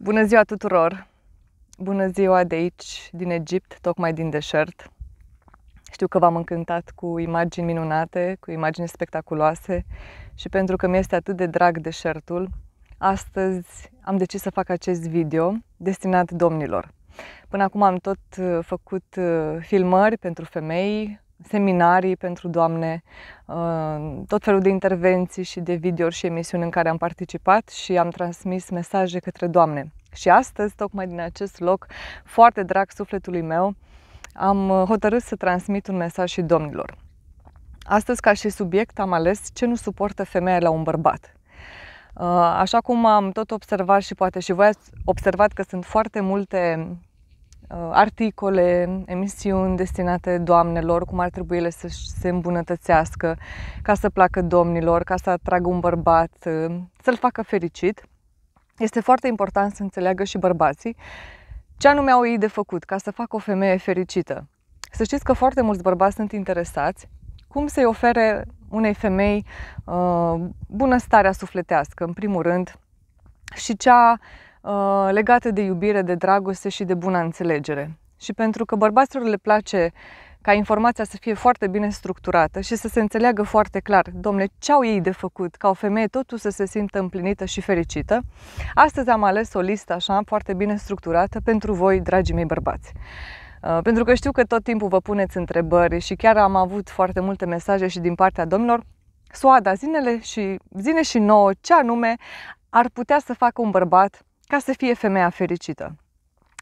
Bună ziua tuturor! Bună ziua de aici, din Egipt, tocmai din deșert. Știu că v-am încântat cu imagini minunate, cu imagini spectaculoase și pentru că mi-este atât de drag deșertul, astăzi am decis să fac acest video destinat domnilor. Până acum am tot uh, făcut uh, filmări pentru femei, seminarii pentru doamne, uh, tot felul de intervenții și de videouri și emisiuni în care am participat și am transmis mesaje către doamne. Și astăzi, tocmai din acest loc foarte drag sufletului meu, am uh, hotărât să transmit un mesaj și domnilor. Astăzi, ca și subiect, am ales ce nu suportă femeia la un bărbat. Uh, așa cum am tot observat și poate și voi ați observat că sunt foarte multe Uh, articole, emisiuni destinate doamnelor, cum ar trebui ele să se îmbunătățească, ca să placă domnilor, ca să atragă un bărbat, uh, să-l facă fericit. Este foarte important să înțeleagă și bărbații ce anume au ei de făcut ca să facă o femeie fericită. Să știți că foarte mulți bărbați sunt interesați cum să-i ofere unei femei uh, bunăstarea sufletească, în primul rând, și cea uh, Uh, legate de iubire, de dragoste și de bună înțelegere. Și pentru că bărbaților le place ca informația să fie foarte bine structurată și să se înțeleagă foarte clar, domnule, ce au ei de făcut, ca o femeie totul să se simtă împlinită și fericită, astăzi am ales o listă așa foarte bine structurată pentru voi, dragii mei bărbați. Uh, pentru că știu că tot timpul vă puneți întrebări și chiar am avut foarte multe mesaje și din partea domnilor, Soada, zine și, zine și nouă ce anume ar putea să facă un bărbat ca să fie femeia fericită.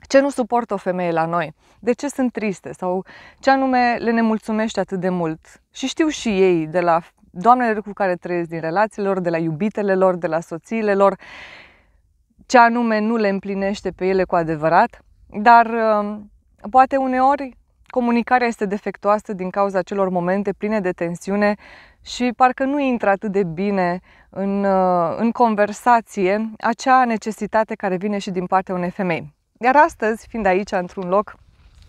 Ce nu suportă o femeie la noi? De ce sunt triste? Sau ce anume le nemulțumește atât de mult? Și știu și ei de la doamnele cu care trăiesc din relațiile lor, de la iubitele lor, de la soțiile lor, ce anume nu le împlinește pe ele cu adevărat, dar uh, poate uneori comunicarea este defectuoasă din cauza celor momente pline de tensiune și parcă nu intră atât de bine în, uh, în conversație acea necesitate care vine și din partea unei femei. Iar astăzi, fiind aici, într-un loc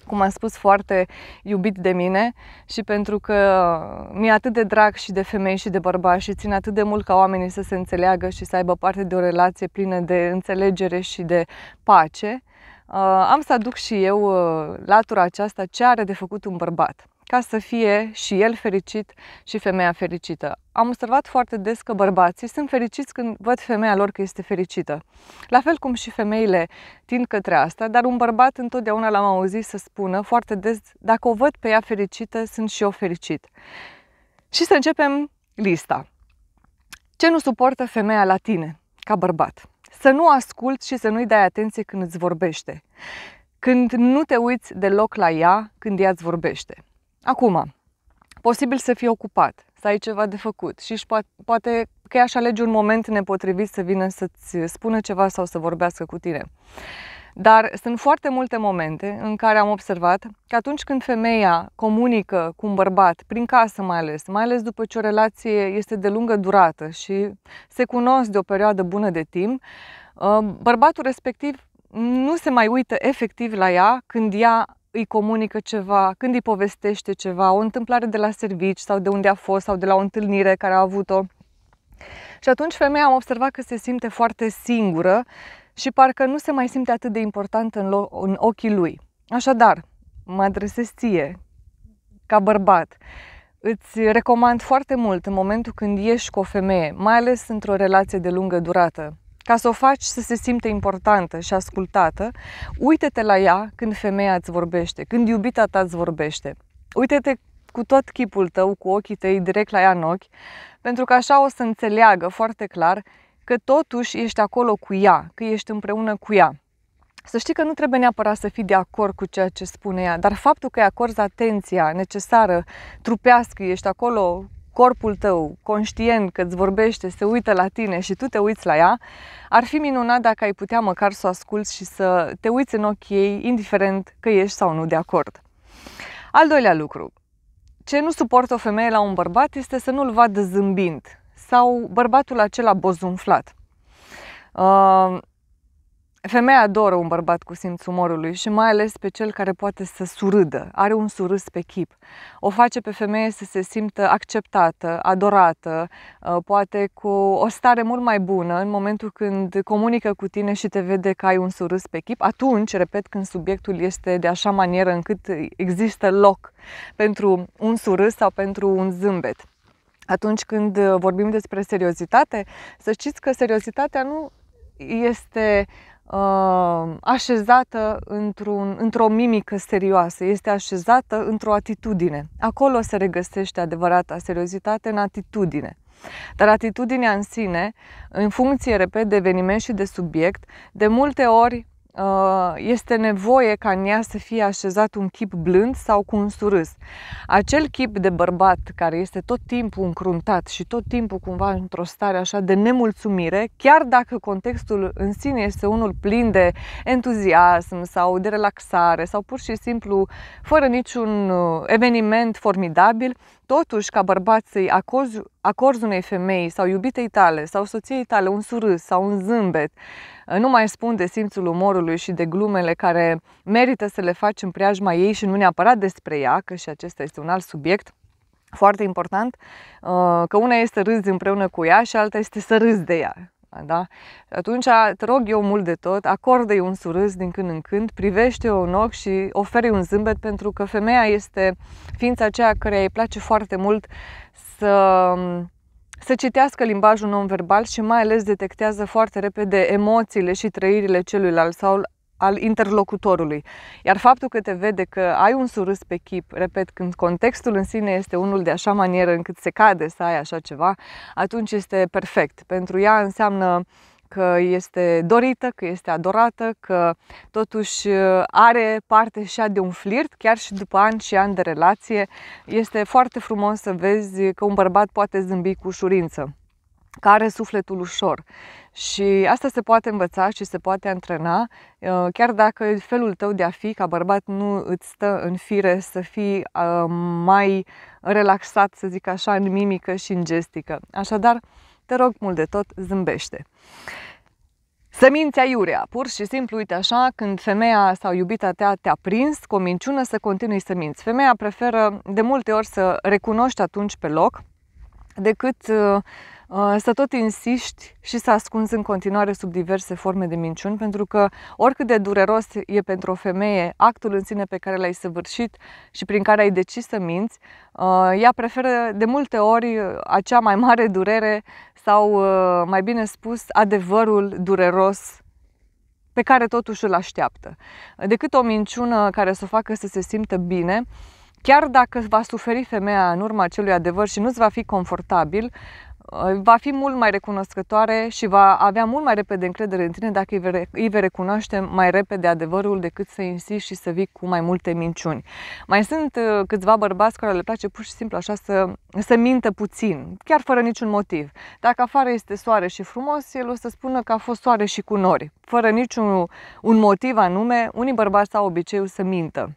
cum am spus, foarte iubit de mine și pentru că mi-e atât de drag și de femei și de bărbați și țin atât de mult ca oamenii să se înțeleagă și să aibă parte de o relație plină de înțelegere și de pace, Uh, am să aduc și eu uh, latura aceasta ce are de făcut un bărbat ca să fie și el fericit și femeia fericită. Am observat foarte des că bărbații sunt fericiți când văd femeia lor că este fericită. La fel cum și femeile tind către asta, dar un bărbat întotdeauna l-am auzit să spună foarte des, dacă o văd pe ea fericită, sunt și eu fericit. Și să începem lista. Ce nu suportă femeia la tine, ca bărbat? să nu asculți și să nu-i dai atenție când îți vorbește. Când nu te uiți deloc la ea când ea îți vorbește. Acum, posibil să fii ocupat, să ai ceva de făcut și poate, poate că ea și alege un moment nepotrivit să vină să-ți spună ceva sau să vorbească cu tine. Dar sunt foarte multe momente în care am observat că atunci când femeia comunică cu un bărbat, prin casă mai ales, mai ales după ce o relație este de lungă durată și se cunosc de o perioadă bună de timp, ă, bărbatul respectiv nu se mai uită efectiv la ea când ea îi comunică ceva, când îi povestește ceva, o întâmplare de la servici sau de unde a fost sau de la o întâlnire care a avut-o. Și atunci femeia am observat că se simte foarte singură și parcă nu se mai simte atât de important în, lo- în ochii lui. Așadar, mă adresez ție, ca bărbat. Îți recomand foarte mult în momentul când ieși cu o femeie, mai ales într-o relație de lungă durată, ca să o faci să se simte importantă și ascultată, uite-te la ea când femeia îți vorbește, când iubita ta îți vorbește. Uite-te cu tot chipul tău, cu ochii tăi direct la ea în ochi, pentru că așa o să înțeleagă foarte clar că totuși ești acolo cu ea, că ești împreună cu ea. Să știi că nu trebuie neapărat să fii de acord cu ceea ce spune ea, dar faptul că îi acorzi atenția necesară, trupească, ești acolo corpul tău, conștient că îți vorbește, se uită la tine și tu te uiți la ea, ar fi minunat dacă ai putea măcar să o asculți și să te uiți în ochii ei, indiferent că ești sau nu de acord. Al doilea lucru, ce nu suportă o femeie la un bărbat este să nu-l vadă zâmbind sau bărbatul acela bozumflat. Uh, femeia adoră un bărbat cu simț umorului și mai ales pe cel care poate să surâdă, are un surâs pe chip. O face pe femeie să se simtă acceptată, adorată, uh, poate cu o stare mult mai bună în momentul când comunică cu tine și te vede că ai un surâs pe chip. Atunci, repet, când subiectul este de așa manieră încât există loc pentru un surâs sau pentru un zâmbet atunci când uh, vorbim despre seriozitate, să știți că seriozitatea nu este uh, așezată într-un, într-o mimică serioasă, este așezată într-o atitudine. Acolo se regăsește adevărata seriozitate în atitudine. Dar atitudinea în sine, în funcție, repet, de eveniment și de subiect, de multe ori Uh, este nevoie ca în ea să fie așezat un chip blând sau cu un surâs. Acel chip de bărbat care este tot timpul încruntat și tot timpul cumva într-o stare așa de nemulțumire, chiar dacă contextul în sine este unul plin de entuziasm sau de relaxare sau pur și simplu fără niciun uh, eveniment formidabil, Totuși, ca bărbat să-i acorzi, acorzi unei femei sau iubitei tale sau soției tale un surâs sau un zâmbet, eh, nu mai spun de simțul umorului și de glumele care merită să le faci în preajma ei și nu neapărat despre ea, că și acesta este un alt subiect, foarte important, eh, că una este râzi împreună cu ea și alta este să râzi de ea. Da? Atunci te rog eu mult de tot, acordă-i un surâs din când în când, privește-o în ochi și oferi un zâmbet pentru că femeia este ființa aceea care îi place foarte mult să, să citească limbajul non-verbal și mai ales detectează foarte repede emoțiile și trăirile celuilalt sau al interlocutorului. Iar faptul că te vede că ai un surâs pe chip, repet, când contextul în sine este unul de așa manieră încât se cade să ai așa ceva, atunci este perfect. Pentru ea înseamnă că este dorită, că este adorată, că totuși uh, are parte și de un flirt, chiar și după ani și ani de relație. Este foarte frumos să vezi că un bărbat poate zâmbi cu ușurință care sufletul ușor. Și asta se poate învăța și se poate antrena, uh, chiar dacă felul tău de a fi ca bărbat nu îți stă în fire să fii uh, mai relaxat, să zic așa, în mimică și în gestică. Așadar, te rog mult de tot, zâmbește. Săminția iurea, pur și simplu, uite așa, când femeia sau iubita ta te-a prins cu o minciună, să continui să minți. Femeia preferă de multe ori să recunoști atunci pe loc decât uh, Uh, să tot insiști și să ascunzi în continuare sub diverse forme de minciuni, pentru că oricât de dureros e pentru o femeie actul în sine pe care l-ai săvârșit și prin care ai decis să minți, uh, ea preferă de multe ori acea mai mare durere sau, uh, mai bine spus, adevărul dureros pe care totuși îl așteaptă. Decât o minciună care să o facă să se simtă bine, chiar dacă va suferi femeia în urma acelui adevăr și nu-ți va fi confortabil, Uh, va fi mult mai recunoscătoare și va avea mult mai repede încredere în tine dacă îi vei recunoaște mai repede adevărul decât să insisti și să vii cu mai multe minciuni. Mai sunt uh, câțiva bărbați care le place pur și simplu așa să, să mintă puțin, chiar fără niciun motiv. Dacă afară este soare și frumos, el o să spună că a fost soare și cu nori, fără niciun un motiv anume, unii bărbați au obiceiul să mintă.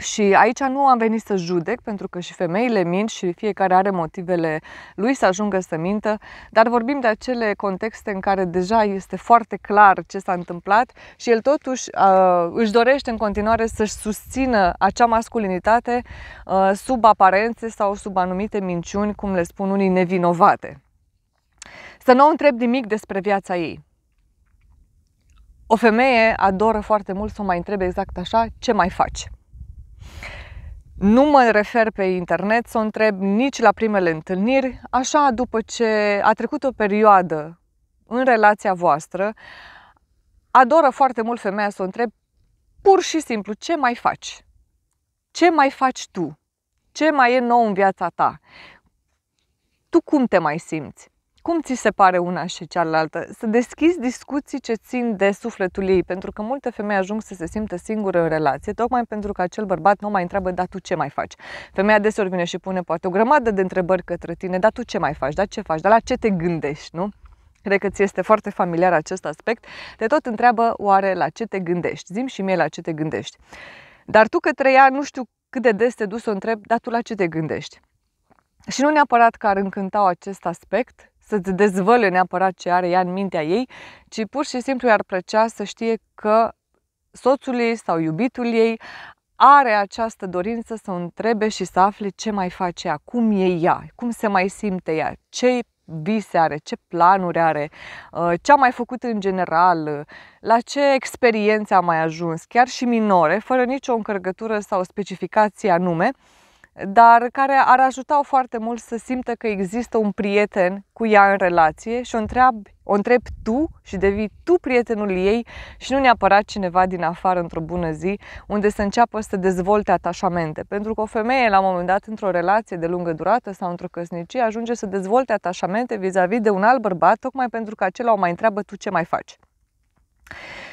Și aici nu am venit să judec, pentru că și femeile mint și fiecare are motivele lui să ajungă să mintă, dar vorbim de acele contexte în care deja este foarte clar ce s-a întâmplat și el totuși uh, își dorește în continuare să-și susțină acea masculinitate uh, sub aparențe sau sub anumite minciuni, cum le spun unii, nevinovate. Să nu o întreb nimic despre viața ei. O femeie adoră foarte mult să o mai întrebe exact așa, ce mai faci? Nu mă refer pe internet să o întreb nici la primele întâlniri, așa după ce a trecut o perioadă în relația voastră, adoră foarte mult femeia să o întreb pur și simplu ce mai faci? Ce mai faci tu? Ce mai e nou în viața ta? Tu cum te mai simți? Cum ți se pare una și cealaltă? Să deschizi discuții ce țin de sufletul ei, pentru că multe femei ajung să se simtă singure în relație, tocmai pentru că acel bărbat nu mai întreabă, dar tu ce mai faci? Femeia deseori vine și pune poate o grămadă de întrebări către tine, dar tu ce mai faci, dar ce faci, dar la ce te gândești, nu? Cred că ți este foarte familiar acest aspect. Te tot întreabă oare la ce te gândești. Zim și mie la ce te gândești. Dar tu către ea nu știu cât de des te duci să o întrebi, dar tu la ce te gândești? Și nu neapărat că ar încânta acest aspect, să-ți dezvăluie neapărat ce are ea în mintea ei, ci pur și simplu i-ar plăcea să știe că soțul ei sau iubitul ei are această dorință să o întrebe și să afle ce mai face ea, cum e ea, cum se mai simte ea, ce vise are, ce planuri are, uh, ce a mai făcut în general, uh, la ce experiențe a mai ajuns, chiar și minore, fără nicio încărcătură sau specificație anume, dar care ar ajuta foarte mult să simtă că există un prieten cu ea în relație și o întreb, o întreb tu și devii tu prietenul ei și nu neapărat cineva din afară într-o bună zi, unde să înceapă să dezvolte atașamente. Pentru că o femeie, la un moment dat, într-o relație de lungă durată sau într-o căsnicie, ajunge să dezvolte atașamente vis-a-vis de un alt bărbat, tocmai pentru că acela o mai întreabă tu ce mai faci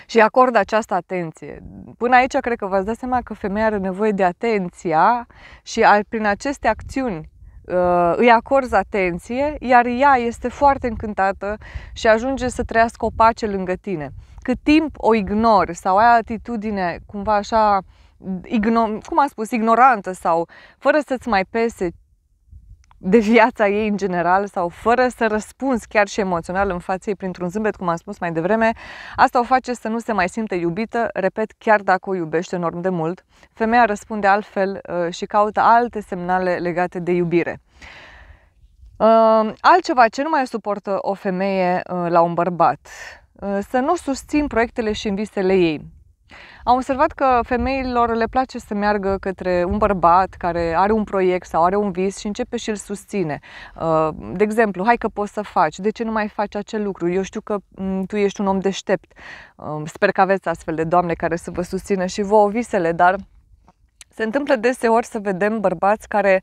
și acordă această atenție. Până aici cred că v-ați dat seama că femeia are nevoie de atenția și prin aceste acțiuni uh, îi acorzi atenție, iar ea este foarte încântată și ajunge să trăiască o pace lângă tine. Cât timp o ignori sau ai atitudine cumva așa, igno- cum am spus, ignorantă sau fără să-ți mai pese de viața ei în general sau fără să răspunzi chiar și emoțional în fața ei printr-un zâmbet, cum am spus mai devreme, asta o face să nu se mai simte iubită, repet, chiar dacă o iubește enorm de mult. Femeia răspunde altfel uh, și caută alte semnale legate de iubire. Uh, altceva ce nu mai suportă o femeie uh, la un bărbat, să nu susțin proiectele și visele ei. Am observat că femeilor le place să meargă către un bărbat care are un proiect sau are un vis și începe și îl susține. Uh, de exemplu, hai că poți să faci, de ce nu mai faci acel lucru? Eu știu că mm, tu ești un om deștept. Uh, sper că aveți astfel de doamne care să vă susțină și vouă visele, dar se întâmplă deseori să vedem bărbați care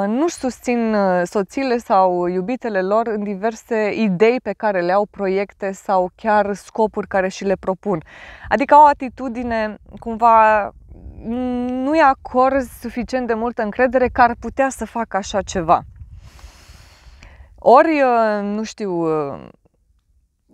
Uh, nu-și susțin uh, soțiile sau iubitele lor în diverse idei pe care le au, proiecte sau chiar scopuri care și le propun. Adică au o atitudine cumva nu-i acord suficient de multă încredere că ar putea să facă așa ceva. Ori, uh, nu știu,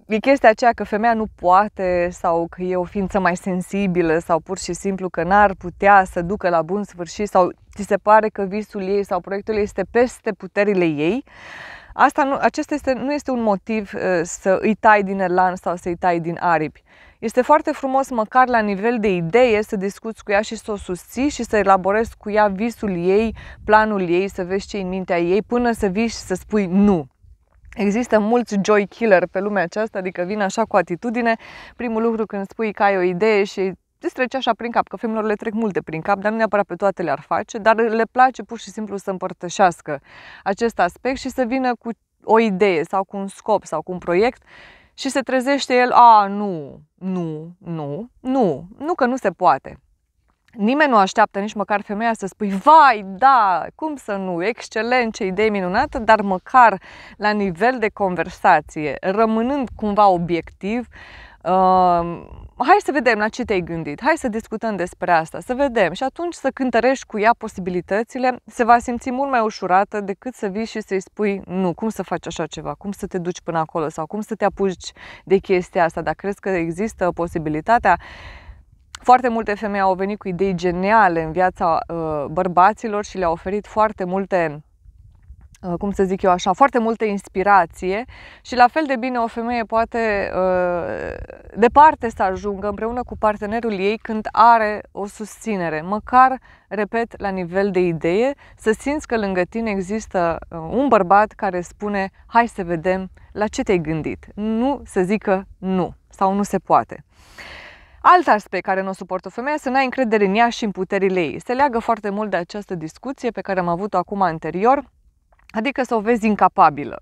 e chestia aceea că femeia nu poate sau că e o ființă mai sensibilă sau pur și simplu că n-ar putea să ducă la bun sfârșit sau ți se pare că visul ei sau proiectul ei este peste puterile ei, Asta nu, acesta este, nu este un motiv uh, să îi tai din elan sau să îi tai din aripi. Este foarte frumos, măcar la nivel de idee, să discuți cu ea și să o susții și să elaborezi cu ea visul ei, planul ei, să vezi ce în mintea ei, până să vii și să spui nu. Există mulți joy killer pe lumea aceasta, adică vin așa cu atitudine. Primul lucru când spui că ai o idee și îți trece așa prin cap, că femeilor le trec multe prin cap, dar nu neapărat pe toate le-ar face, dar le place pur și simplu să împărtășească acest aspect și să vină cu o idee sau cu un scop sau cu un proiect și se trezește el, a, nu, nu, nu, nu, nu că nu se poate. Nimeni nu așteaptă nici măcar femeia să spui, vai, da, cum să nu, excelent, ce idee minunată, dar măcar la nivel de conversație, rămânând cumva obiectiv, uh, hai să vedem la ce te-ai gândit, hai să discutăm despre asta, să vedem și atunci să cântărești cu ea posibilitățile, se va simți mult mai ușurată decât să vii și să-i spui nu, cum să faci așa ceva, cum să te duci până acolo sau cum să te apuci de chestia asta, dacă crezi că există posibilitatea. Foarte multe femei au venit cu idei geniale în viața uh, bărbaților și le-au oferit foarte multe Uh, cum să zic eu așa, foarte multă inspirație și la fel de bine o femeie poate uh, departe să ajungă împreună cu partenerul ei când are o susținere, măcar, repet, la nivel de idee, să simți că lângă tine există uh, un bărbat care spune hai să vedem la ce te-ai gândit, nu să zică nu sau nu se poate. Alt aspect care nu o suportă femeia să n-ai încredere în ea și în puterile ei. Se leagă foarte mult de această discuție pe care am avut-o acum anterior, adică să o vezi incapabilă.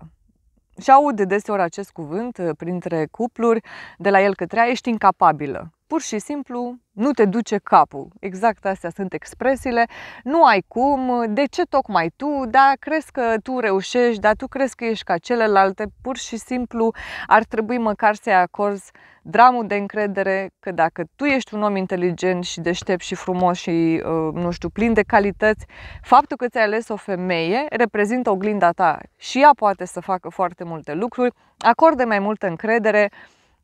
Și aud deseori acest cuvânt uh, printre cupluri, de la el către ea, ești incapabilă pur și simplu nu te duce capul. Exact astea sunt expresiile. Nu ai cum, de ce tocmai tu, da, crezi că tu reușești, dar tu crezi că ești ca celelalte, pur și simplu ar trebui măcar să-i acorzi dramul de încredere că dacă tu ești un om inteligent și deștept și frumos și, uh, nu știu, plin de calități, faptul că ți-ai ales o femeie reprezintă oglinda ta și ea poate să facă foarte multe lucruri, acorde mai multă încredere,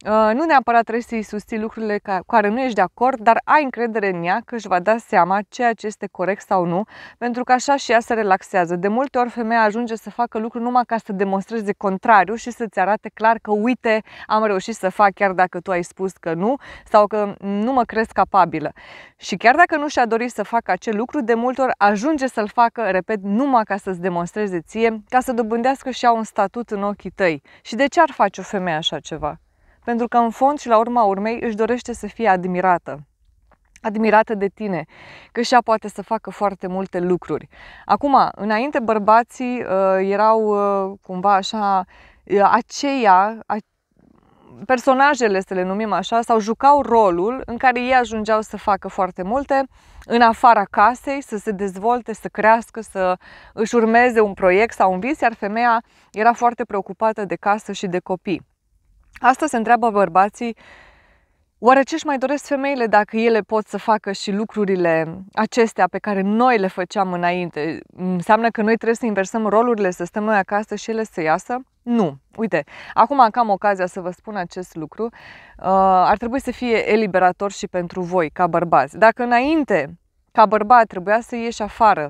Uh, nu neapărat trebuie să-i susții lucrurile cu care nu ești de acord, dar ai încredere în ea că își va da seama ceea ce este corect sau nu, pentru că așa și ea se relaxează. De multe ori femeia ajunge să facă lucruri numai ca să demonstreze contrariu și să-ți arate clar că uite, am reușit să fac chiar dacă tu ai spus că nu sau că nu mă crezi capabilă. Și chiar dacă nu și-a dorit să facă acel lucru, de multe ori ajunge să-l facă, repet, numai ca să-ți demonstreze ție, ca să dobândească și ea un statut în ochii tăi. Și de ce ar face o femeie așa ceva? pentru că în fond și la urma urmei își dorește să fie admirată admirată de tine, că și ea poate să facă foarte multe lucruri. Acum, înainte bărbații uh, erau uh, cumva așa uh, aceia, a, personajele să le numim așa, sau jucau rolul în care ei ajungeau să facă foarte multe în afara casei, să se dezvolte, să crească, să își urmeze un proiect sau un vis, iar femeia era foarte preocupată de casă și de copii. Asta se întreabă bărbații Oare ce își mai doresc femeile dacă ele pot să facă și lucrurile acestea pe care noi le făceam înainte? Înseamnă că noi trebuie să inversăm rolurile, să stăm noi acasă și ele să iasă? Nu. Uite, acum că am ocazia să vă spun acest lucru, uh, ar trebui să fie eliberator și pentru voi, ca bărbați. Dacă înainte, ca bărbat, trebuia să ieși afară,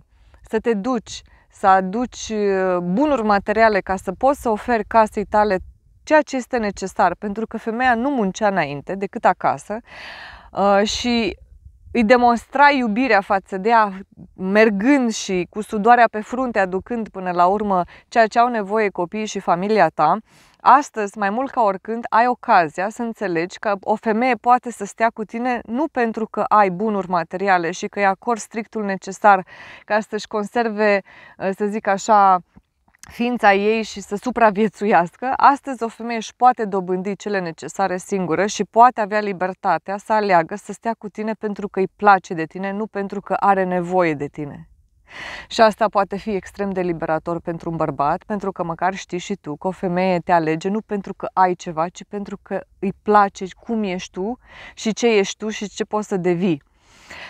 să te duci, să aduci uh, bunuri materiale ca să poți să oferi casei tale ceea ce este necesar, pentru că femeia nu muncea înainte decât acasă uh, și îi demonstra iubirea față de ea, mergând și cu sudoarea pe frunte, aducând până la urmă ceea ce au nevoie copiii și familia ta, astăzi, mai mult ca oricând, ai ocazia să înțelegi că o femeie poate să stea cu tine nu pentru că ai bunuri materiale și că îi acord strictul necesar ca să-și conserve, uh, să zic așa, ființa ei și să supraviețuiască, astăzi o femeie își poate dobândi cele necesare singură și poate avea libertatea să aleagă să stea cu tine pentru că îi place de tine, nu pentru că are nevoie de tine. Și asta poate fi extrem de liberator pentru un bărbat, pentru că măcar știi și tu că o femeie te alege nu pentru că ai ceva, ci pentru că îi place cum ești tu și ce ești tu și ce poți să devii.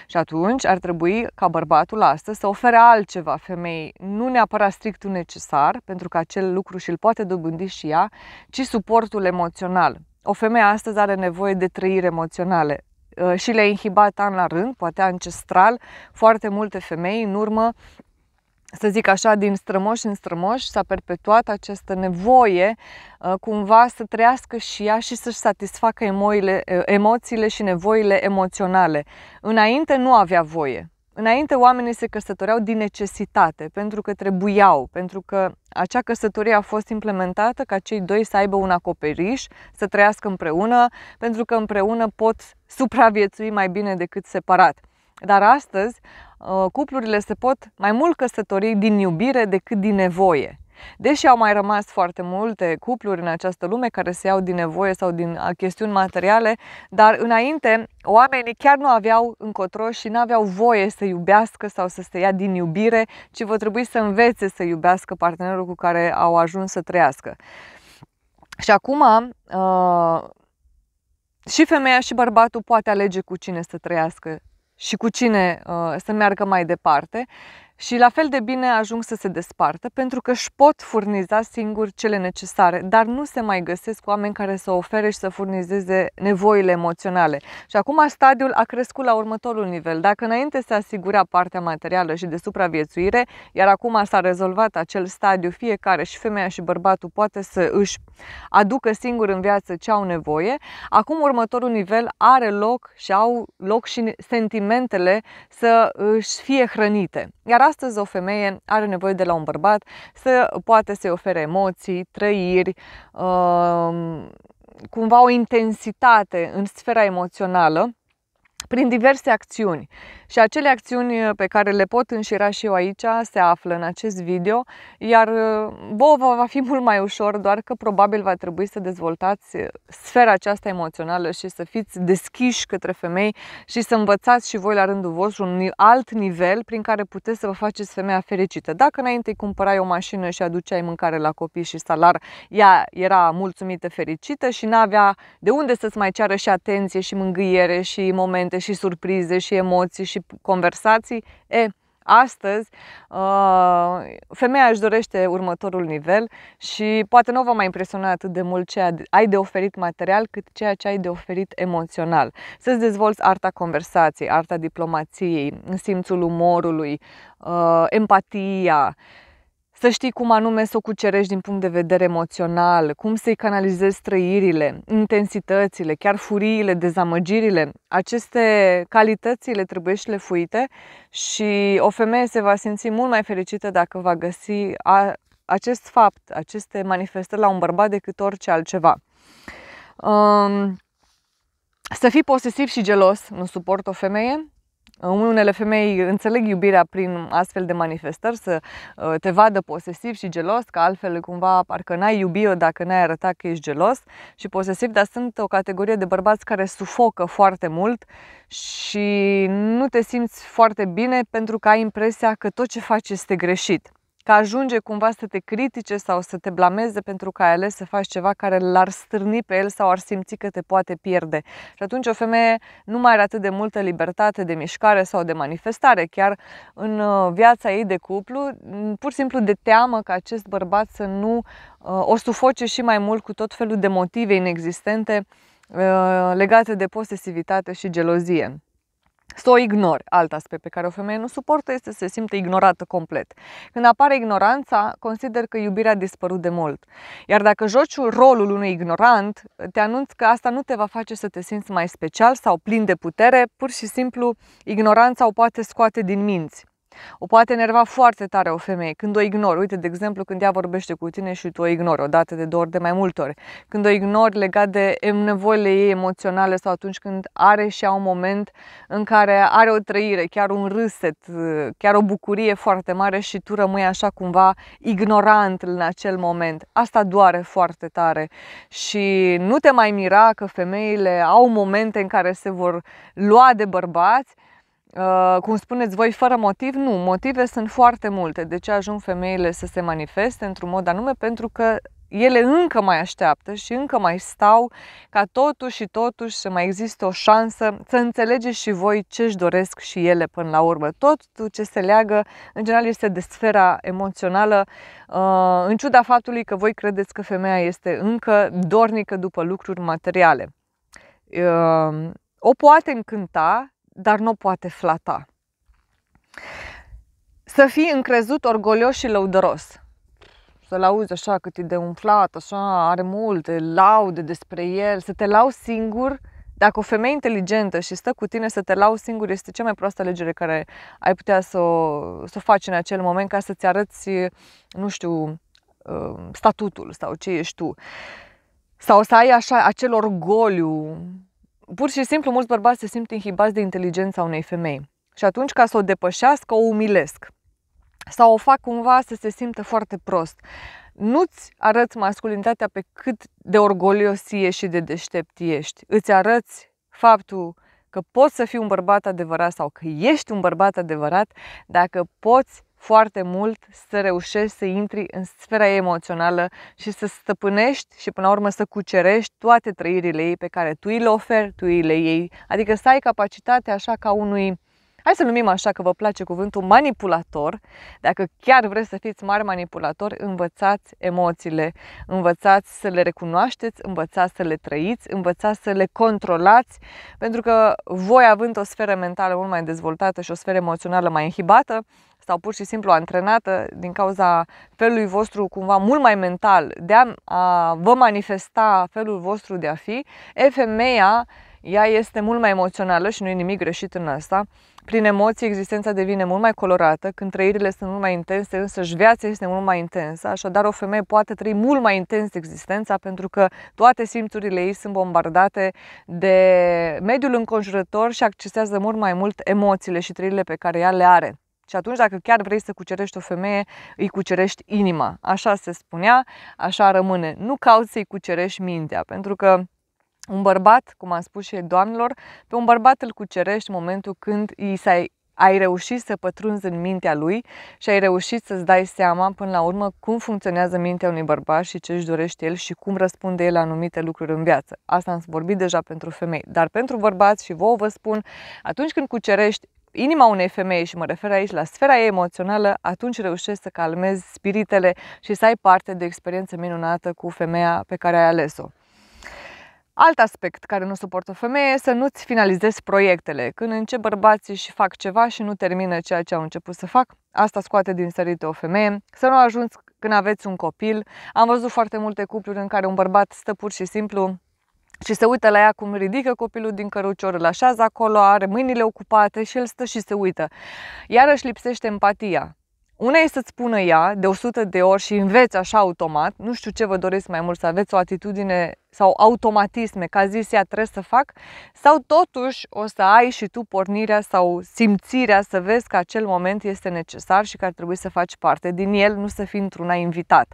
Și atunci ar trebui ca bărbatul astăzi să ofere altceva femeii, nu neapărat strictul necesar, pentru că acel lucru și-l poate dobândi și ea, ci suportul emoțional. O femeie astăzi are nevoie de trăiri emoționale, ă, și le-a inhibat an la rând, poate ancestral, foarte multe femei în urmă să zic așa, din strămoș în strămoș s-a perpetuat această nevoie uh, cumva să trăiască și ea și să-și satisfacă emoile, uh, emoțiile și nevoile emoționale. Înainte nu avea voie. Înainte oamenii se căsătoreau din necesitate, pentru că trebuiau, pentru că acea căsătorie a fost implementată ca cei doi să aibă un acoperiș, să trăiască împreună, pentru că împreună pot supraviețui mai bine decât separat. Dar astăzi, uh, cuplurile se pot mai mult căsători din iubire decât din nevoie. Deși au mai rămas foarte multe cupluri în această lume care se iau din nevoie sau din uh, chestiuni materiale, dar înainte oamenii chiar nu aveau încotro și nu aveau voie să iubească sau să se ia din iubire, ci vă trebuie să învețe să iubească partenerul cu care au ajuns să trăiască. Și acum, uh, și femeia și bărbatul poate alege cu cine să trăiască și cu cine uh, să meargă mai departe și la fel de bine ajung să se despartă pentru că își pot furniza singuri cele necesare, dar nu se mai găsesc oameni care să ofere și să furnizeze nevoile emoționale. Și acum stadiul a crescut la următorul nivel. Dacă înainte se asigura partea materială și de supraviețuire, iar acum s-a rezolvat acel stadiu, fiecare și femeia și bărbatul poate să își aducă singur în viață ce au nevoie, acum următorul nivel are loc și au loc și sentimentele să își fie hrănite. Iar astăzi o femeie are nevoie de la un bărbat să poată să-i ofere emoții, trăiri, um, cumva o intensitate în sfera emoțională prin diverse acțiuni. Și acele acțiuni uh, pe care le pot înșira și eu aici se află în acest video, iar uh, vouă va fi mult mai ușor, doar că probabil va trebui să dezvoltați uh, sfera aceasta emoțională și să fiți deschiși către femei și să învățați și voi la rândul vostru un alt nivel prin care puteți să vă faceți femeia fericită. Dacă înainte îi cumpărai o mașină și aduceai mâncare la copii și salar, ea era mulțumită, fericită și n-avea de unde să-ți mai ceară și atenție și mângâiere și momente și surprize și emoții și conversații. E, astăzi uh, femeia își dorește următorul nivel și poate nu vă va mai impresiona atât de mult ce ai de oferit material cât ceea ce ai de oferit emoțional. Să-ți dezvolți arta conversației, arta diplomației, simțul umorului, uh, empatia, să știi cum anume să o cucerești din punct de vedere emoțional, cum să-i canalizezi trăirile, intensitățile, chiar furiile, dezamăgirile. Aceste calitățile trebuie lefuite și o femeie se va simți mult mai fericită dacă va găsi a, acest fapt, aceste manifestări la un bărbat decât orice altceva. Um, să fii posesiv și gelos, nu suport o femeie. Unele femei înțeleg iubirea prin astfel de manifestări, să uh, te vadă posesiv și gelos, că altfel cumva parcă n-ai iubi dacă n-ai arătat că ești gelos și posesiv, dar sunt o categorie de bărbați care sufocă foarte mult și nu te simți foarte bine pentru că ai impresia că tot ce faci este greșit că ajunge cumva să te critique sau să te blameze pentru că ai ales să faci ceva care l-ar stârni pe el sau ar simți că te poate pierde. Și atunci o femeie nu mai are atât de multă libertate de mișcare sau de manifestare, chiar în uh, viața ei de cuplu, mm, pur și simplu de teamă că acest bărbat să nu uh, o sufoce și mai mult cu tot felul de motive inexistente uh, legate de posesivitate și gelozie să o ignori. Alt aspect pe care o femeie nu suportă este să se simte ignorată complet. Când apare ignoranța, consider că iubirea a dispărut de mult. Iar dacă joci rolul unui ignorant, te anunț că asta nu te va face să te simți mai special sau plin de putere, pur și simplu ignoranța o poate scoate din minți. O poate enerva foarte tare o femeie când o ignori. Uite, de exemplu, când ea vorbește cu tine și tu o ignori o dată, de două ori, de mai multe ori. Când o ignori legat de nevoile ei emoționale sau atunci când are și ea un moment în care are o trăire, chiar un râset, chiar o bucurie foarte mare și tu rămâi așa cumva ignorant în acel moment. Asta doare foarte tare și nu te mai mira că femeile au momente în care se vor lua de bărbați Uh, cum spuneți voi, fără motiv, nu. Motive sunt foarte multe. De ce ajung femeile să se manifeste într-un mod anume? Pentru că ele încă mai așteaptă și încă mai stau ca totuși și totuși să mai există o șansă să înțelegeți și voi ce își doresc și ele până la urmă. Tot ce se leagă, în general, este de sfera emoțională, uh, în ciuda faptului că voi credeți că femeia este încă dornică după lucruri materiale. Uh, o poate încânta dar nu poate flata. Să fii încrezut, orgolios și lăudăros. Să-l auzi așa cât e de umflat, așa, are multe laude despre el, să te lau singur. Dacă o femeie inteligentă și stă cu tine să te lau singur, este cea mai proastă alegere care ai putea să o, să o faci în acel moment ca să-ți arăți, nu știu, uh, statutul sau ce ești tu. Sau să ai așa acel orgoliu pur și simplu mulți bărbați se simt inhibați de inteligența unei femei. Și atunci, ca să o depășească, o umilesc. Sau o fac cumva să se simtă foarte prost. Nu-ți arăți masculinitatea pe cât de orgoliosie și de deștept ești. Îți arăți faptul că poți să fii un bărbat adevărat sau că ești un bărbat adevărat dacă poți foarte mult să reușești să intri în sfera emoțională și să stăpânești și până la urmă să cucerești toate trăirile ei pe care tu îi le oferi, tu îi le iei. Adică să ai capacitatea așa ca unui Hai să numim așa că vă place cuvântul manipulator. Dacă chiar vreți să fiți mari manipulatori, învățați emoțiile, învățați să le recunoașteți, învățați să le trăiți, învățați să le controlați, pentru că voi având o sferă mentală mult mai dezvoltată și o sferă emoțională mai înhibată, sau pur și simplu antrenată din cauza felului vostru cumva mult mai mental de a, a vă manifesta felul vostru de a fi, e femeia ea este mult mai emoțională și nu e nimic greșit în asta. Prin emoții existența devine mult mai colorată, când trăirile sunt mult mai intense, însă și viața este mult mai intensă, așadar o femeie poate trăi mult mai intens existența pentru că toate simțurile ei sunt bombardate de mediul înconjurător și accesează mult mai mult emoțiile și trăirile pe care ea le are. Și atunci, dacă chiar vrei să cucerești o femeie, îi cucerești inima. Așa se spunea, așa rămâne. Nu cauți să-i cucerești mintea, pentru că un bărbat, cum am spus și doamnelor, pe un bărbat îl cucerești în momentul când îi s-ai ai reușit să pătrunzi în mintea lui și ai reușit să-ți dai seama până la urmă cum funcționează mintea unui bărbat și ce își dorește el și cum răspunde el la anumite lucruri în viață. Asta am vorbit deja pentru femei, dar pentru bărbați și vouă vă spun, atunci când cucerești inima unei femei și mă refer aici la sfera ei emoțională, atunci reușești să calmezi spiritele și să ai parte de o experiență minunată cu femeia pe care ai ales-o. Alt aspect care nu suportă o femeie să nu-ți finalizezi proiectele. Când încep bărbații și fac ceva și nu termină ceea ce au început să fac, asta scoate din sărite o femeie. Să nu ajungi când aveți un copil. Am văzut foarte multe cupluri în care un bărbat stă pur și simplu și se uită la ea cum ridică copilul din cărucior, îl așează acolo, are mâinile ocupate și el stă și se uită. Iarăși lipsește empatia. Una e să-ți spună ea de 100 de ori și înveți așa automat, nu știu ce vă doresc mai mult, să aveți o atitudine sau automatisme, ca zis ea trebuie să fac, sau totuși o să ai și tu pornirea sau simțirea să vezi că acel moment este necesar și că ar trebui să faci parte din el, nu să fii într-una invitat.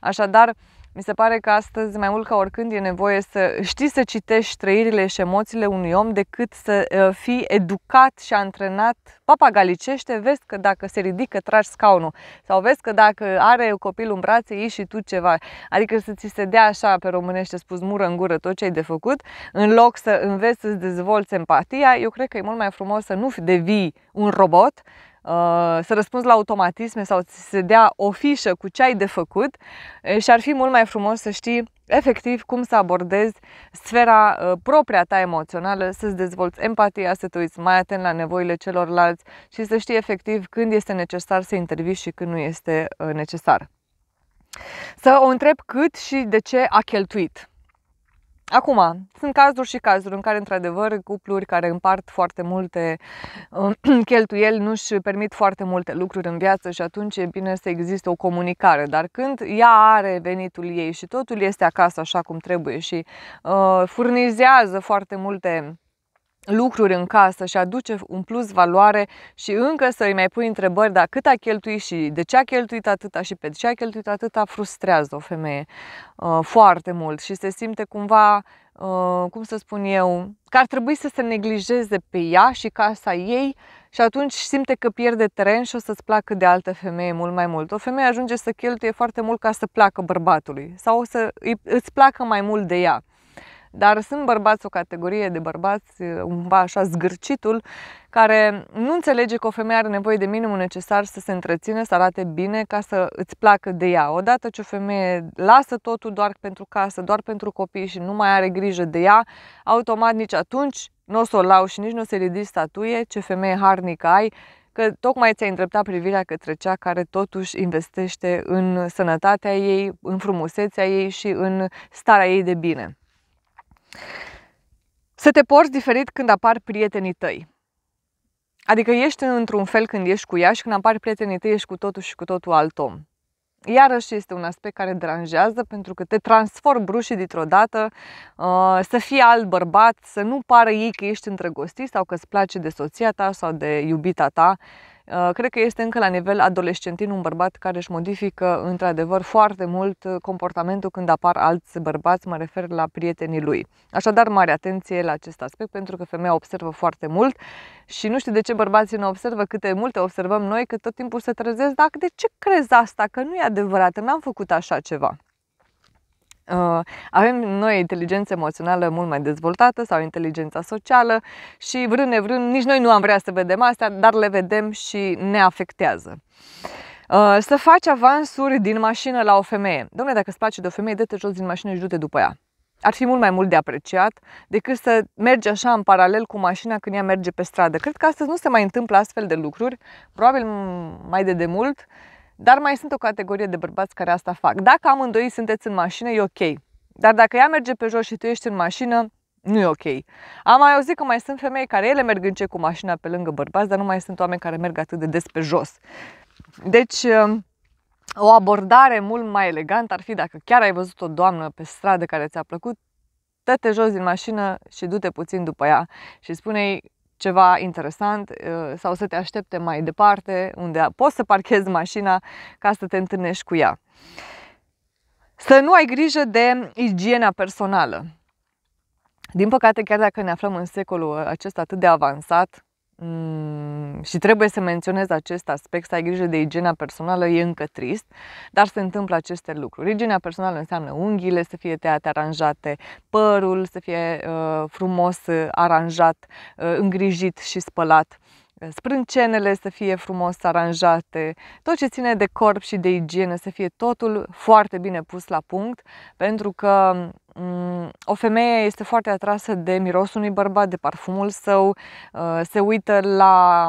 Așadar, mi se pare că astăzi, mai mult ca oricând, e nevoie să știi să citești trăirile și emoțiile unui om decât să fii educat și antrenat papa galicește, vezi că dacă se ridică, tragi scaunul sau vezi că dacă are copilul în brațe, iei și tu ceva. Adică să ți se dea așa pe românește spus mură în gură tot ce ai de făcut, în loc să înveți să-ți dezvolți empatia, eu cred că e mult mai frumos să nu devii un robot, Uh, să răspunzi la automatisme sau să se dea o fișă cu ce ai de făcut uh, și ar fi mult mai frumos să știi efectiv cum să abordezi sfera uh, propria ta emoțională, să-ți dezvolți empatia, să te uiți mai atent la nevoile celorlalți și să știi efectiv când este necesar să intervii și când nu este necesar. Să o întreb cât și de ce a cheltuit. Acum, sunt cazuri și cazuri în care, într-adevăr, cupluri care împart foarte multe um, cheltuieli nu își permit foarte multe lucruri în viață și atunci e bine să existe o comunicare. Dar când ea are venitul ei și totul este acasă așa cum trebuie și uh, furnizează foarte multe lucruri în casă și aduce un plus valoare și încă să îi mai pui întrebări, dacă cât a cheltuit și de ce a cheltuit atâta și pe ce a cheltuit atâta, frustrează o femeie uh, foarte mult și se simte cumva, uh, cum să spun eu, că ar trebui să se neglijeze pe ea și casa ei și atunci simte că pierde teren și o să-ți placă de altă femeie mult mai mult. O femeie ajunge să cheltuie foarte mult ca să placă bărbatului sau o să îi, îți placă mai mult de ea. Dar sunt bărbați, o categorie de bărbați, umba așa zgârcitul, care nu înțelege că o femeie are nevoie de minimul necesar să se întreține, să arate bine, ca să îți placă de ea. Odată ce o femeie lasă totul doar pentru casă, doar pentru copii și nu mai are grijă de ea, automat nici atunci nu o să o lau și nici nu o să ridici statuie, ce femeie harnică ai, că tocmai ți-ai îndreptat privirea către cea care totuși investește în sănătatea ei, în frumusețea ei și în starea ei de bine. Să te porți diferit când apar prietenii tăi. Adică ești într-un fel când ești cu ea și când apar prietenii tăi ești cu totul și cu totul alt om. Iarăși este un aspect care deranjează pentru că te transform brușii dintr-o dată uh, să fii alt bărbat, să nu pară ei că ești îndrăgostit sau că îți place de soția ta sau de iubita ta Uh, cred că este încă la nivel adolescentin un bărbat care își modifică într-adevăr foarte mult uh, comportamentul când apar alți bărbați, mă refer la prietenii lui. Așadar, mare atenție la acest aspect pentru că femeia observă foarte mult și nu știu de ce bărbații nu observă câte multe observăm noi, că tot timpul se trezesc, dacă de ce crezi asta, că nu e adevărat, n-am făcut așa ceva. Uh, avem noi inteligență emoțională mult mai dezvoltată sau inteligența socială și vrând nevrând nici noi nu am vrea să vedem astea, dar le vedem și ne afectează. Uh, să faci avansuri din mașină la o femeie. Domnule, dacă îți place de o femeie, dă-te jos din mașină și du-te după ea. Ar fi mult mai mult de apreciat decât să mergi așa în paralel cu mașina când ea merge pe stradă. Cred că astăzi nu se mai întâmplă astfel de lucruri, probabil mai de demult, dar mai sunt o categorie de bărbați care asta fac. Dacă amândoi sunteți în mașină, e ok. Dar dacă ea merge pe jos și tu ești în mașină, nu e ok. Am mai auzit că mai sunt femei care ele merg în ce cu mașina pe lângă bărbați, dar nu mai sunt oameni care merg atât de des pe jos. Deci, um, o abordare mult mai elegantă ar fi dacă chiar ai văzut o doamnă pe stradă care ți-a plăcut, dă-te jos din mașină și du-te puțin după ea și spune-i ceva interesant uh, sau să te aștepte mai departe, unde poți să parchezi mașina ca să te întâlnești cu ea. Să nu ai grijă de igiena personală. Din păcate, chiar dacă ne aflăm în secolul acesta atât de avansat, Mm, și trebuie să menționez acest aspect, să ai grijă de igiena personală, e încă trist, dar se întâmplă aceste lucruri. Igiena personală înseamnă unghiile să fie tăiate aranjate, părul să fie uh, frumos uh, aranjat, uh, îngrijit și spălat, uh, sprâncenele să fie frumos aranjate, tot ce ține de corp și de igienă să fie totul foarte bine pus la punct, pentru că um, o femeie este foarte atrasă de mirosul unui bărbat, de parfumul său, uh, se uită la,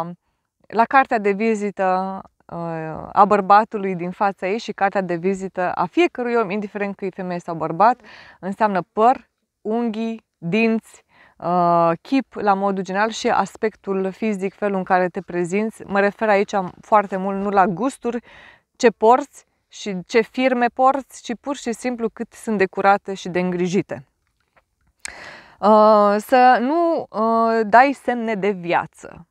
la cartea de vizită uh, a bărbatului din fața ei și cartea de vizită a fiecărui om, indiferent că e femeie sau bărbat, înseamnă păr, unghii, dinți, uh, chip la modul general și aspectul fizic, felul în care te prezinți. Mă refer aici foarte mult nu la gusturi, ce porți, și ce firme porți, ci pur și simplu cât sunt de curate și de îngrijite. Uh, să nu uh, dai semne de viață.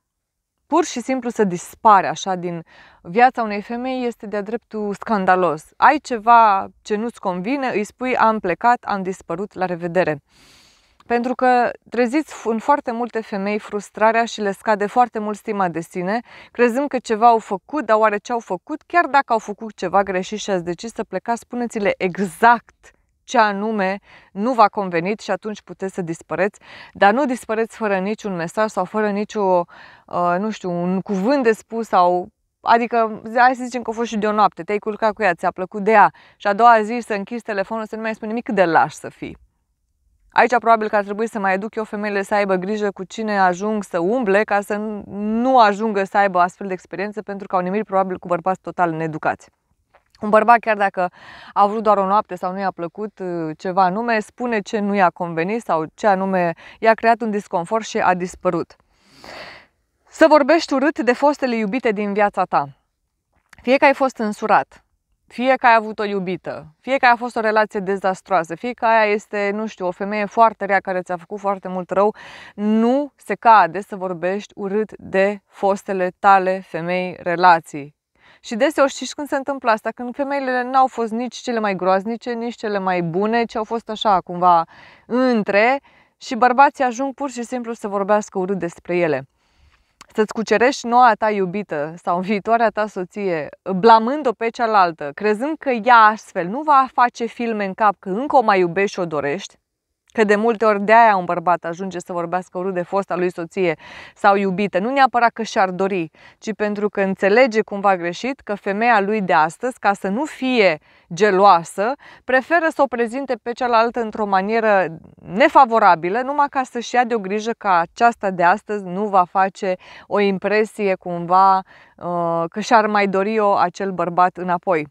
Pur și simplu să dispare așa din viața unei femei este de-a dreptul scandalos. Ai ceva ce nu-ți convine, îi spui am plecat, am dispărut, la revedere. Uh, pentru că treziți în foarte multe femei frustrarea și le scade foarte mult stima de sine, crezând că ceva au făcut, dar oare ce au făcut? Chiar dacă au făcut ceva greșit și ați decis să plecați, spuneți-le exact ce anume nu v-a convenit și atunci puteți să dispăreți, dar nu dispăreți fără niciun mesaj sau fără niciun, uh, nu știu, un cuvânt de spus sau Adică, hai să zicem că a fost și de o noapte, te-ai culcat cu ea, ți-a plăcut de ea și a doua zi să închizi telefonul, să nu mai spune nimic, cât de lași să fii. Aici probabil că ar trebui să mai educ eu femeile să aibă grijă cu cine ajung să umble ca să nu ajungă să aibă astfel de experiențe pentru că au nimic probabil cu bărbați total needucați. Un bărbat, chiar dacă a vrut doar o noapte sau nu i-a plăcut uh, ceva anume, spune ce nu i-a convenit sau ce anume i-a creat un disconfort și a dispărut. Să vorbești urât de fostele iubite din viața ta. Fie că ai fost însurat, fie că ai avut o iubită, fie că a fost o relație dezastroasă, fie că aia este, nu știu, o femeie foarte rea care ți-a făcut foarte mult rău, nu se cade să vorbești urât de fostele tale femei relații. Și deseori știți când se întâmplă asta, când femeile n-au fost nici cele mai groaznice, nici cele mai bune, ci au fost așa, cumva, între, și bărbații ajung pur și simplu să vorbească urât despre ele să-ți cucerești noua ta iubită sau viitoarea ta soție, blamând-o pe cealaltă, crezând că ea astfel nu va face filme în cap că încă o mai iubești și o dorești, Că de multe ori de aia un bărbat ajunge să vorbească urât de fosta lui soție sau iubită, nu neapărat că și-ar dori, ci pentru că înțelege cumva greșit că femeia lui de astăzi, ca să nu fie geloasă, preferă să o prezinte pe cealaltă într-o manieră nefavorabilă, numai ca să-și ia de o grijă că aceasta de astăzi nu va face o impresie cumva uh, că și-ar mai dori-o acel bărbat înapoi.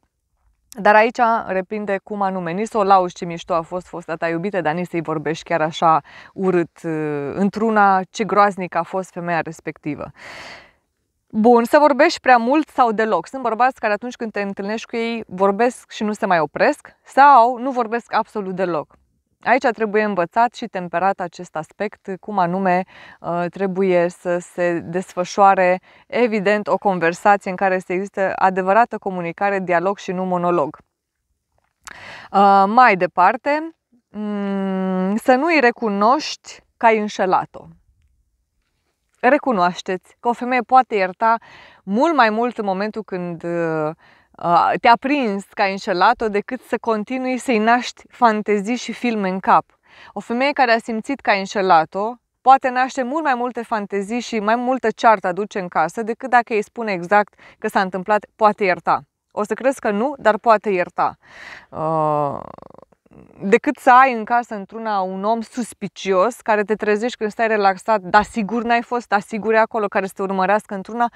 Dar aici reprinde cum anume. nici o lauzi ce mișto a fost fosta ta iubită, dar nici să-i vorbești chiar așa urât, uh, într-una ce groaznic a fost femeia respectivă. Bun, să vorbești prea mult sau deloc. Sunt bărbați care atunci când te întâlnești cu ei vorbesc și nu se mai opresc sau nu vorbesc absolut deloc. Aici trebuie învățat și temperat acest aspect, cum anume uh, trebuie să se desfășoare, evident, o conversație în care să există adevărată comunicare, dialog și nu monolog. Uh, mai departe, mm, să nu-i recunoști că ai înșelat-o. Recunoașteți că o femeie poate ierta mult mai mult în momentul când uh, Uh, te-a prins că ai înșelat-o decât să continui să-i naști fantezii și filme în cap. O femeie care a simțit că ai înșelat-o poate naște mult mai multe fantezii și mai multă ceartă aduce în casă decât dacă îi spune exact că s-a întâmplat, poate ierta. O să crezi că nu, dar poate ierta. Uh, decât să ai în casă într-una un om suspicios care te trezești când stai relaxat, dar sigur n-ai fost, dar sigur e acolo, care să te urmărească într-una,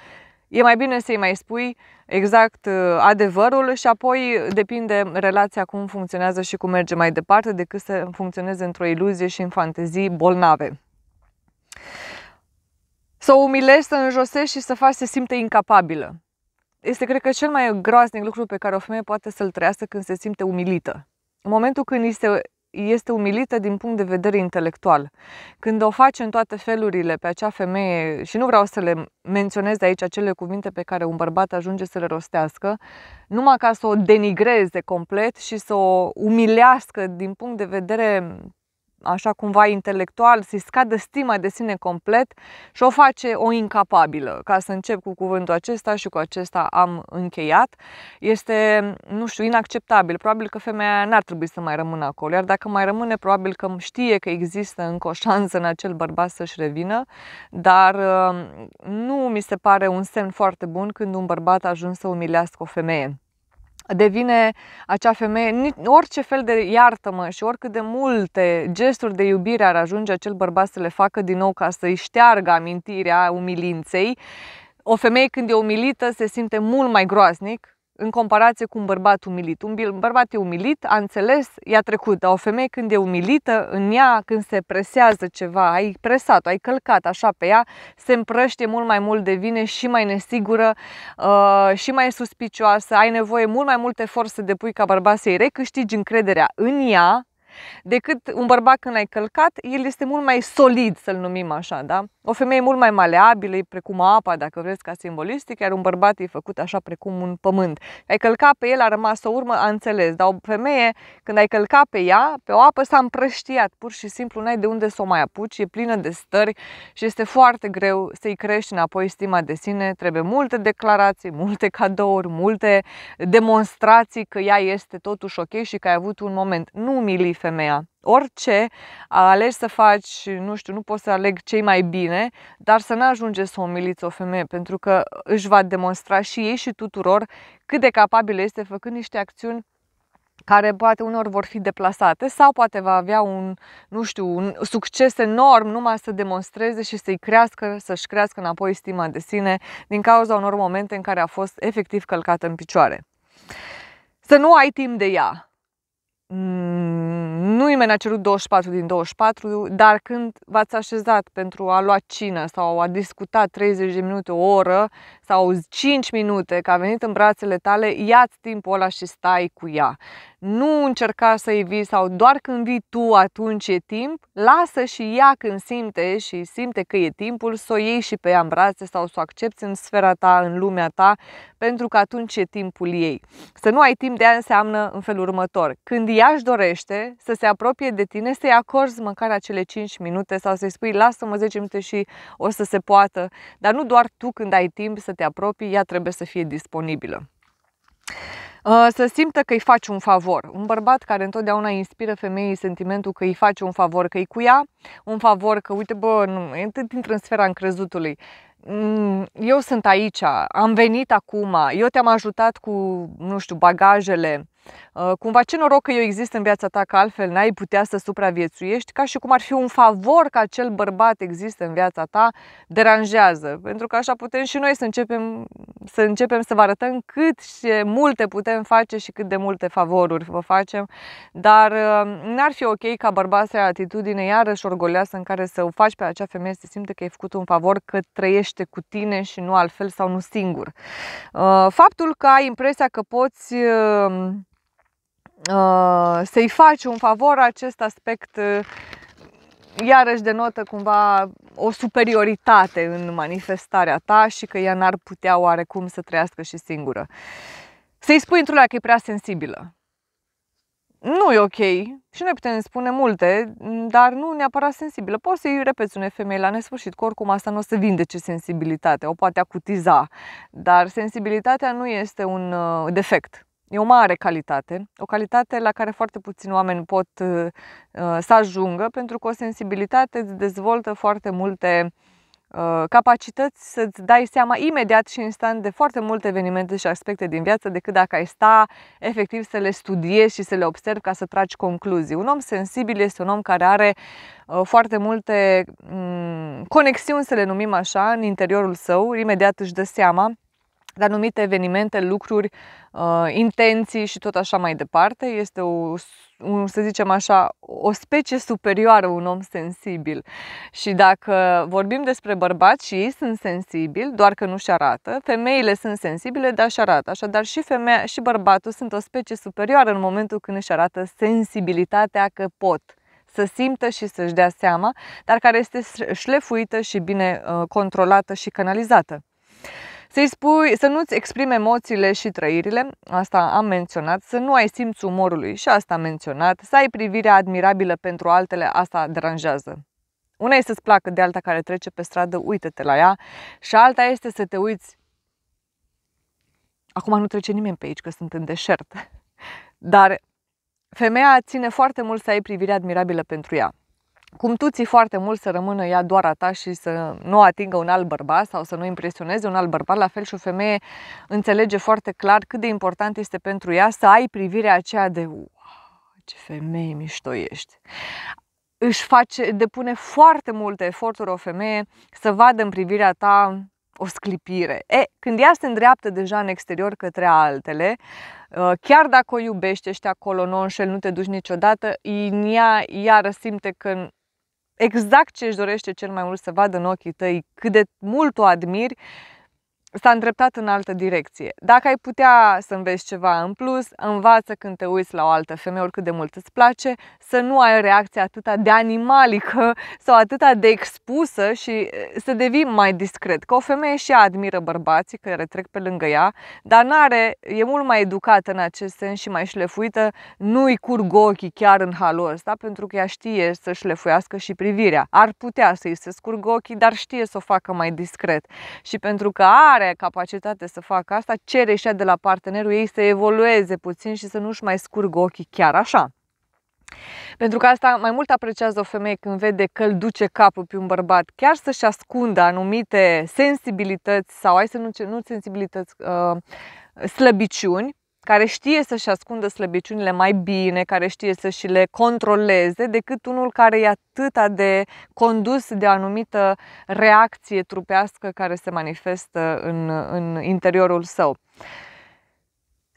E mai bine să-i mai spui exact uh, adevărul și apoi depinde relația cum funcționează și cum merge mai departe decât să funcționeze într-o iluzie și în fantezii bolnave. Să o umilești, să înjosești și să faci să simte incapabilă. Este, cred că, cel mai groaznic lucru pe care o femeie poate să-l trăiască când se simte umilită. În momentul când îi se este umilită din punct de vedere intelectual. Când o face în toate felurile pe acea femeie, și nu vreau să le menționez de aici acele cuvinte pe care un bărbat ajunge să le rostească, numai ca să o denigreze complet și să o umilească din punct de vedere așa cumva intelectual, să-i scadă stima de sine complet și o face o incapabilă. Ca să încep cu cuvântul acesta și cu acesta am încheiat. Este, nu știu, inacceptabil. Probabil că femeia n-ar trebui să mai rămână acolo, iar dacă mai rămâne, probabil că știe că există încă o șansă în acel bărbat să-și revină, dar uh, nu mi se pare un semn foarte bun când un bărbat a ajuns să umilească o femeie devine acea femeie, orice fel de iartă-mă și oricât de multe gesturi de iubire ar ajunge acel bărbat să le facă din nou ca să-i șteargă amintirea umilinței, o femeie când e umilită se simte mult mai groaznic în comparație cu un bărbat umilit. Un bărbat e umilit, a înțeles, i-a trecut, dar o femeie când e umilită, în ea, când se presează ceva, ai presat-o, ai călcat așa pe ea, se împrăște mult mai mult de și mai nesigură uh, și mai suspicioasă, ai nevoie mult mai mult efort să depui ca bărbat să-i recâștigi încrederea în ea, decât un bărbat când ai călcat, el este mult mai solid, să-l numim așa, da? O femeie mult mai maleabilă, precum apa, dacă vreți, ca simbolistic, iar un bărbat e făcut așa precum un pământ. Ai călcat pe el, a rămas o urmă, a înțeles, dar o femeie, când ai călcat pe ea, pe o apă s-a împrăștiat, pur și simplu n-ai de unde să o mai apuci, e plină de stări și este foarte greu să-i crești înapoi stima de sine, trebuie multe declarații, multe cadouri, multe demonstrații că ea este totuși ok și că ai avut un moment. Nu umili femeia, orice alegi să faci, nu știu, nu poți să aleg cei mai bine, dar să nu ajunge să omiliți o femeie, pentru că își va demonstra și ei și tuturor cât de capabilă este făcând niște acțiuni care poate unor vor fi deplasate sau poate va avea un, nu știu, un succes enorm numai să demonstreze și să-i crească, să-și crească înapoi stima de sine din cauza unor momente în care a fost efectiv călcată în picioare. Să nu ai timp de ea. Mm nu nimeni a cerut 24 din 24, dar când v-ați așezat pentru a lua cină sau a discuta 30 de minute, o oră sau 5 minute, că a venit în brațele tale, ia-ți timpul ăla și stai cu ea nu încerca să i vii sau doar când vii tu atunci e timp, lasă și ea când simte și simte că e timpul să o iei și pe ea în brațe sau să o accepti în sfera ta, în lumea ta, pentru că atunci e timpul ei. Să nu ai timp de ea înseamnă în felul următor. Când ea își dorește să se apropie de tine, să-i acorzi măcar acele 5 minute sau să-i spui lasă-mă 10 minute și o să se poată, dar nu doar tu când ai timp să te apropii, ea trebuie să fie disponibilă. Uh, să simtă că îi faci un favor. Un bărbat care întotdeauna inspiră femeii sentimentul că îi faci un favor, că îi cu ea un favor, că uite, bă, nu, intră în sfera încrezutului. Mm, eu sunt aici, am venit acum, eu te-am ajutat cu, nu știu, bagajele, uh, cumva ce noroc că eu exist în viața ta, că altfel n-ai putea să supraviețuiești, ca și cum ar fi un favor că acel bărbat există în viața ta, deranjează. Pentru că așa putem și noi să începem să, începem să vă arătăm cât și multe putem face și cât de multe favoruri vă facem, dar uh, n-ar fi ok ca bărbat să ai atitudine iarăși orgoleasă în care să o faci pe acea femeie să simte că ai făcut un favor, că trăiești vorbește cu tine și nu altfel sau nu singur. Uh, faptul că ai impresia că poți uh, uh, să-i faci un favor, acest aspect iarăși denotă cumva o superioritate în manifestarea ta și că ea n-ar putea oarecum să trăiască și singură. Să-i spui într-una că e prea sensibilă nu e ok. Și noi putem spune multe, dar nu neapărat sensibilă. Poți să-i repeți unei femei la nesfârșit, că oricum asta nu o să vindece sensibilitatea, o poate acutiza. Dar sensibilitatea nu este un uh, defect. E o mare calitate, o calitate la care foarte puțini oameni pot uh, uh, să ajungă, pentru că o sensibilitate dezvoltă foarte multe uh, Uh, capacități să-ți dai seama imediat și instant de foarte multe evenimente și aspecte din viață decât dacă ai sta efectiv să le studiezi și să le observi ca să tragi concluzii. Un om sensibil este un om care are uh, foarte multe mm, conexiuni, să le numim așa, în interiorul său, imediat își dă seama de anumite evenimente, lucruri, uh, intenții și tot așa mai departe. Este o, un, să zicem așa, o specie superioară, un om sensibil. Și dacă vorbim despre bărbați și ei sunt sensibili, doar că nu-și arată, femeile sunt sensibile, dar și arată. Așadar și femeia și bărbatul sunt o specie superioară în momentul când își arată sensibilitatea că pot să simtă și să-și dea seama, dar care este șlefuită și bine uh, controlată și canalizată. Să-i spui să nu-ți exprimi emoțiile și trăirile, asta am menționat, să nu ai simțul umorului și asta am menționat, să ai privirea admirabilă pentru altele, asta deranjează. Una este să-ți placă de alta care trece pe stradă, uită-te la ea și alta este să te uiți Acum nu trece nimeni pe aici, că sunt în deșert. Dar femeia ține foarte mult să ai privirea admirabilă pentru ea cum tu ții foarte mult să rămână ea doar a ta și să nu atingă un alt bărbat sau să nu impresioneze un alt bărbat, la fel și o femeie înțelege foarte clar cât de important este pentru ea să ai privirea aceea de wow, ce femeie mișto ești. Își face, depune foarte multe eforturi o femeie să vadă în privirea ta o sclipire. E, când ea se îndreaptă deja în exterior către altele, uh, chiar dacă o iubești, ești acolo, nu înșel, nu te duci niciodată, ea iară simte că exact ce își dorește cel mai mult să vadă în ochii tăi, cât de mult o admiri s-a îndreptat în altă direcție. Dacă ai putea să înveți ceva în plus, învață când te uiți la o altă femeie, oricât de mult îți place, să nu ai o reacție atâta de animalică sau atâta de expusă și eh, să devii mai discret. Că o femeie și admiră bărbații care trec pe lângă ea, dar n-are, e mult mai educată în acest sens și mai șlefuită, nu-i curg ochii chiar în halul ăsta, pentru că ea știe să șlefuiască și privirea. Ar putea să-i se scurg ochii, dar știe să o facă mai discret. Și pentru că are are capacitate să facă asta, cere și de la partenerul ei să evolueze puțin și să nu-și mai scurgă ochii chiar așa. Pentru că asta mai mult apreciază o femeie când vede că îl duce capul pe un bărbat, chiar să-și ascundă anumite sensibilități sau hai să nu, nu sensibilități, uh, slăbiciuni, care știe să-și ascundă slăbiciunile mai bine, care știe să-și le controleze, decât unul care e atât de condus de anumită reacție trupească care se manifestă în, în interiorul său.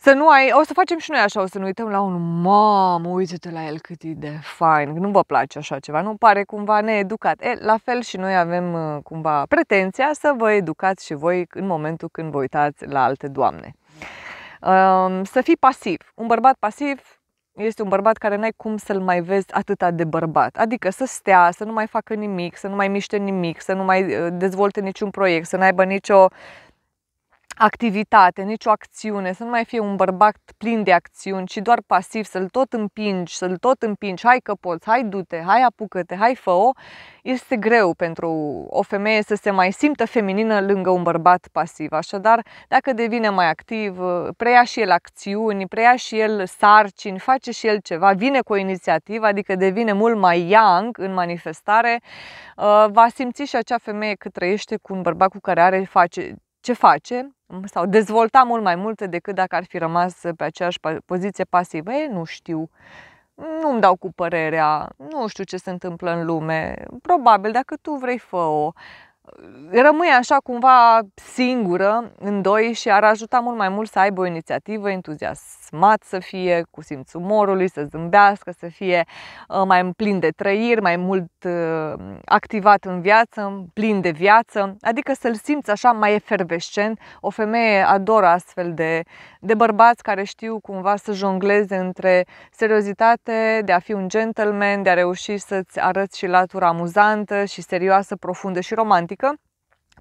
Să nu ai, o să facem și noi așa, o să ne uităm la un mamă, uite-te la el cât e de fain, nu vă place așa ceva, nu pare cumva needucat. E, la fel și noi avem uh, cumva pretenția să vă educați și voi în momentul când vă uitați la alte doamne. Să fii pasiv. Un bărbat pasiv este un bărbat care n-ai cum să-l mai vezi atâta de bărbat. Adică să stea, să nu mai facă nimic, să nu mai miște nimic, să nu mai uh, dezvolte niciun proiect, să n-aibă nicio activitate, nicio acțiune, să nu mai fie un bărbat plin de acțiuni, ci doar pasiv, să-l tot împingi, să-l tot împingi, hai că poți, hai du-te, hai apucă-te, hai fă-o, este greu pentru o femeie să se mai simtă feminină lângă un bărbat pasiv. Așadar, dacă devine mai activ, preia și el acțiuni, preia și el sarcini, face și el ceva, vine cu o inițiativă, adică devine mult mai young în manifestare, uh, va simți și acea femeie că trăiește cu un bărbat cu care are face ce face sau dezvolta mult mai mult decât dacă ar fi rămas pe aceeași poziție pasivă. Ei, nu știu, nu-mi dau cu părerea, nu știu ce se întâmplă în lume. Probabil, dacă tu vrei, fă-o rămâi așa cumva singură în doi și ar ajuta mult mai mult să aibă o inițiativă, entuziasmat să fie, cu simțul umorului, să zâmbească, să fie ă, mai plin de trăiri, mai mult ă, activat în viață, plin de viață, adică să-l simți așa mai efervescent. O femeie adoră astfel de, de bărbați care știu cumva să jongleze între seriozitate, de a fi un gentleman, de a reuși să-ți arăți și latura amuzantă și serioasă, profundă și romantică romantică,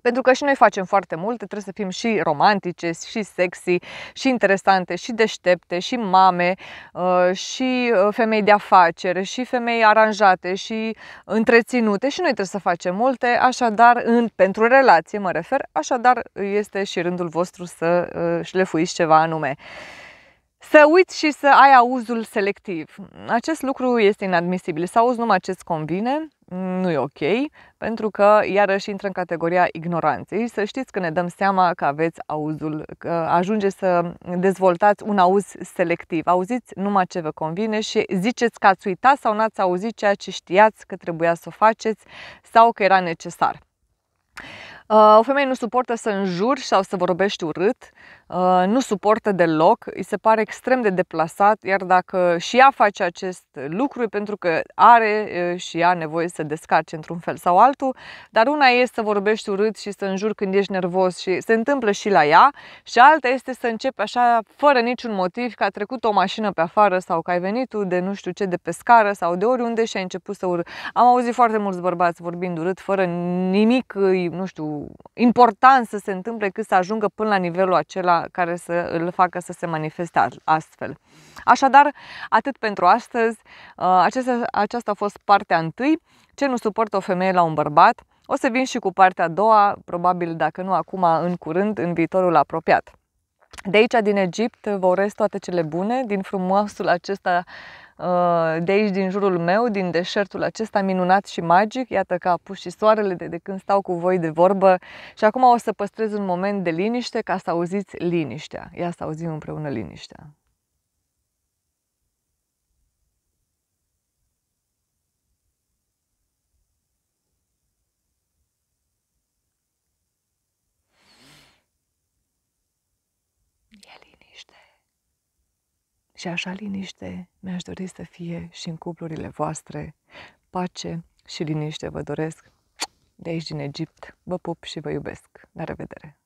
pentru că și noi facem foarte multe, trebuie să fim și romantice, și sexy, și interesante, și deștepte, și mame, uh, și uh, femei de afaceri, și femei aranjate, și întreținute, și noi trebuie să facem multe, așadar, în, pentru relație mă refer, așadar este și rândul vostru să uh, șlefuiți ceva anume. Să uiți și să ai auzul selectiv. Acest lucru este inadmisibil. Să auzi numai ce-ți convine, nu e ok, pentru că iarăși intră în categoria ignoranței. Să știți că ne dăm seama că aveți auzul, că ajunge să dezvoltați un auz selectiv. Auziți numai ce vă convine și ziceți că ați uitat sau n-ați auzit ceea ce știați că trebuia să o faceți sau că era necesar. Uh, o femeie nu suportă să înjuri sau să vorbești urât, Uh, nu suportă deloc, îi se pare extrem de deplasat, iar dacă și ea face acest lucru, pentru că are uh, și ea nevoie să descarce într-un fel sau altul, dar una este să vorbești urât și să înjuri când ești nervos și se întâmplă și la ea, și alta este să începi așa, fără niciun motiv, că a trecut o mașină pe afară sau că ai venit tu de nu știu ce, de pe scară sau de oriunde și ai început să urât. Am auzit foarte mulți bărbați vorbind urât, fără nimic, nu știu, important să se întâmple cât să ajungă până la nivelul acela care să îl facă să se manifeste astfel. Așadar, atât pentru astăzi. Uh, aceasta, aceasta a fost partea întâi, ce nu suportă o femeie la un bărbat. O să vin și cu partea a doua, probabil dacă nu acum, în curând, în viitorul apropiat. De aici, din Egipt, vă urez toate cele bune, din frumoasul acesta Uh, de aici, din jurul meu, din deșertul acesta minunat și magic. Iată că a pus și soarele de, de când stau cu voi de vorbă și acum o să păstrez un moment de liniște ca să auziți liniștea. Ia să auzim împreună liniștea. Și așa liniște mi-aș dori să fie și în cuplurile voastre. Pace și liniște vă doresc de aici din Egipt. Vă pup și vă iubesc. La revedere!